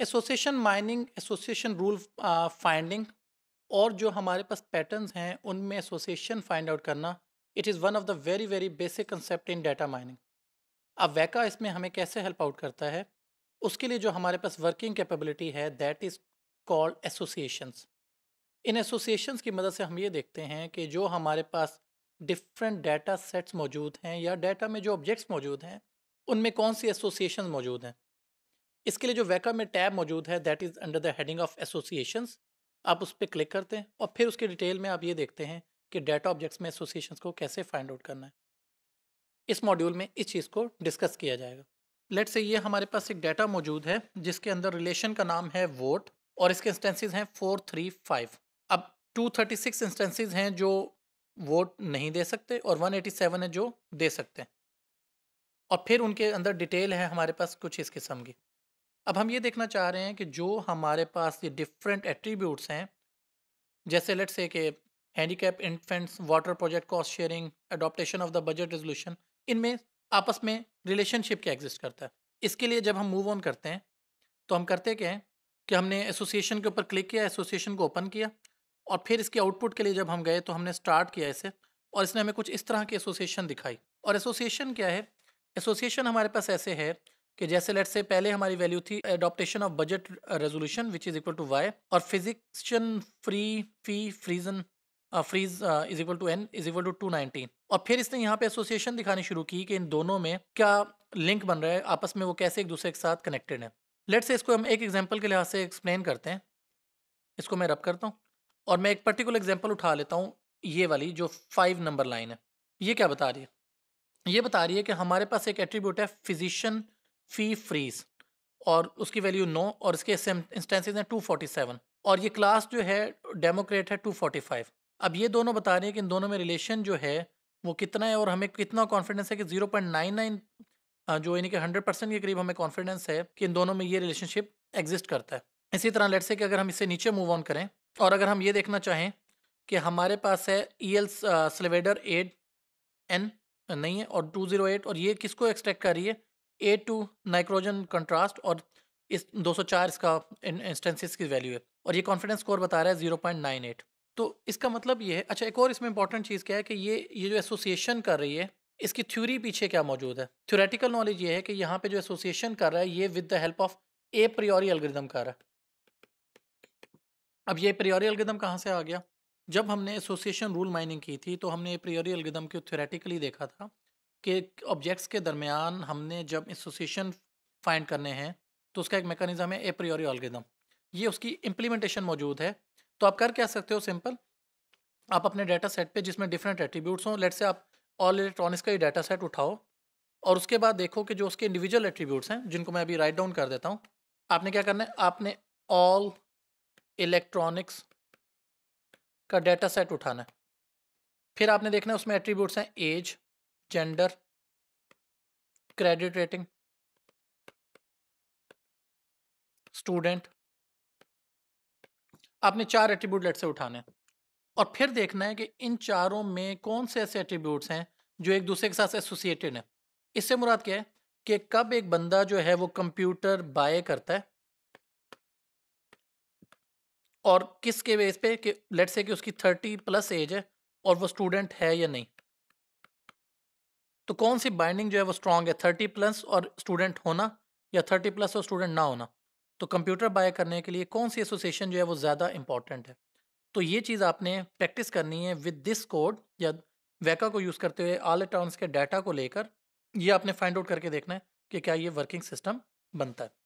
association mining association rule finding और जो हमारे पास पैटर्न्स हैं उनमें एसोसिएशन फाइंड आउट करना it is one of the very very basic concept in data mining अब वैका इसमें हमें कैसे हेल्प आउट करता है उसके लिए जो हमारे पास वर्किंग कैपेबिलिटी है दैट इज़ कॉल्ड एसोसिएशंस इन एसोसिएशंस की मदद से हम ये देखते हैं कि जो हमारे पास डिफरेंट डाटा सेट्स मौजूद हैं या डाटा में जो ऑब्जेक्ट्स मौजूद हैं उनमें कौन सी एसोसिएशन मौजूद हैं इसके लिए जो वैका में टैब मौजूद है that is under the heading of association आप उस पर क्लिक करते हैं और फिर उसके डिटेल में आप ये देखते हैं कि डाटा ऑब्जेक्ट्स में एसोसिएशन को कैसे फाइंड आउट करना है इस मॉड्यूल में इस चीज़ को डिस्कस किया जाएगा लेट से ये हमारे पास एक डाटा मौजूद है जिसके अंदर रिलेशन का नाम है वोट और इसके इंस्टेंसेज हैं फोर थ्री फाइव अब टू थर्टी सिक्स इंस्टेंसेज हैं जो वोट नहीं दे सकते और वन एटी सेवन है जो दे सकते हैं और फिर उनके अंदर डिटेल है हमारे पास कुछ इस किस्म की अब हम ये देखना चाह रहे हैं कि जो हमारे पास ये डिफरेंट एट्रीब्यूट्स हैं जैसे लेट्स से कि handicap infants water project cost sharing adoption of the budget resolution इनमें आपस में रिलेशनशिप क्या एग्जिस्ट करता है इसके लिए जब हम मूव ऑन करते हैं तो हम करते क्या हैं कि हमने एसोसिएशन के ऊपर क्लिक किया एसोसिएशन को ओपन किया और फिर इसके आउटपुट के लिए जब हम गए तो हमने स्टार्ट किया इसे और इसने हमें कुछ इस तरह की एसोसिएशन दिखाई और एसोसिएशन क्या है एसोसिएशन हमारे पास ऐसे है कि जैसे लेट से पहले हमारी वैल्यू थी adoption of budget resolution which is equal to y और physician free fee frozen freeze is equal to n is equal to two nineteen और फिर इसने यहाँ पे एसोसिएशन दिखानी शुरू की कि इन दोनों में क्या लिंक बन रहा है आपस में वो कैसे एक दूसरे के साथ कनेक्टेड है लेट से इसको हम एक एग्जाम्पल के लिहाज से एक्सप्लेन करते हैं इसको मैं रब करता हूँ और मैं एक पर्टिकुलर एग्जाम्पल उठा लेता हूँ ये वाली जो फाइव नंबर लाइन है ये क्या बता रही है ये बता रही है कि हमारे पास एक एट्रीब्यूट है फिजिशियन फी फ्रीज और उसकी वैल्यू नो और इसके इंस्टेंसेज हैं 247 और ये क्लास जो है डेमोक्रेट है 245 अब ये दोनों बता रहे हैं कि इन दोनों में रिलेशन जो है वो कितना है और हमें कितना कॉन्फिडेंस है कि 0.99 जो यानी कि 100 परसेंट के करीब हमें कॉन्फिडेंस है कि इन दोनों में ये रिलेशनशिप एग्जिस्ट करता है इसी तरह लेट से कि अगर हम इससे नीचे मूव ऑन करें और अगर हम ये देखना चाहें कि हमारे पास है E L Salvador aid N नहीं है और टू जीरो एट और ये किसको एक्सट्रैक्ट कर रही है ए टू नाइट्रोजन कंट्रास्ट और इस 204 इसका इंस्टेंसिस की वैल्यू है और ये कॉन्फिडेंस स्कोर बता रहा है 0.98 तो इसका मतलब ये है अच्छा एक और इसमें इंपॉर्टेंट चीज़ क्या है कि ये ये जो एसोसिएशन कर रही है इसकी थ्योरी पीछे क्या मौजूद है थ्योरेटिकल नॉलेज ये है कि यहाँ पे जो एसोसिएशन कर रहा है ये with the help of a priori algorithm कर रहा है अब ये प्रियोरी एल्ग्रिदम कहाँ से आ गया जब हमने एसोसिएशन रूल माइनिंग की थी तो हमने प्रियोरी एल्ग्रिदम को थ्योरेटिकली देखा था के ऑब्जेक्ट्स के दरमियान हमने जब एसोसिएशन फाइंड करने हैं तो उसका एक मेकानिज़म है ए प्रियोरी ऑलगेदम ये उसकी इम्प्लीमेंटेशन मौजूद है तो आप कर क्या सकते हो सिंपल आप अपने डाटा सेट पे जिसमें डिफरेंट एट्रीब्यूट्स हों लेट से आप ऑल इलेक्ट्रॉनिक्स का ही डाटा सेट उठाओ और उसके बाद देखो कि जो उसके इंडिविजुअल एट्रीब्यूट्स हैं जिनको मैं अभी राइट डाउन कर देता हूँ आपने क्या करना है आपने ऑल इलेक्ट्रॉनिक्स का डाटा सेट उठाना है फिर आपने देखना है उसमें एट्रीब्यूट्स हैं age gender credit rating student आपने चार एट्रीब्यूट लेट से उठाने हैं और फिर देखना है कि इन चारों में कौन से ऐसे एट्रीब्यूट्स हैं जो एक दूसरे के साथ एसोसिएटेड हैं इससे मुराद क्या है कि कब एक बंदा जो है वो कंप्यूटर बाय करता है और किसके बेस पे कि लेट से कि उसकी थर्टी प्लस एज है और वो स्टूडेंट है या नहीं तो कौन सी बाइंडिंग जो है वो स्ट्रांग है थर्टी प्लस और स्टूडेंट होना या थर्टी प्लस और स्टूडेंट ना होना तो कंप्यूटर बाय करने के लिए कौन सी एसोसिएशन जो है वो ज़्यादा इंपॉर्टेंट है तो ये चीज़ आपने प्रैक्टिस करनी है विद दिस कोड या वैका को यूज़ करते हुए आल अटाउंस के डाटा को लेकर ये आपने फाइंड आउट करके देखना है कि क्या ये वर्किंग सिस्टम बनता है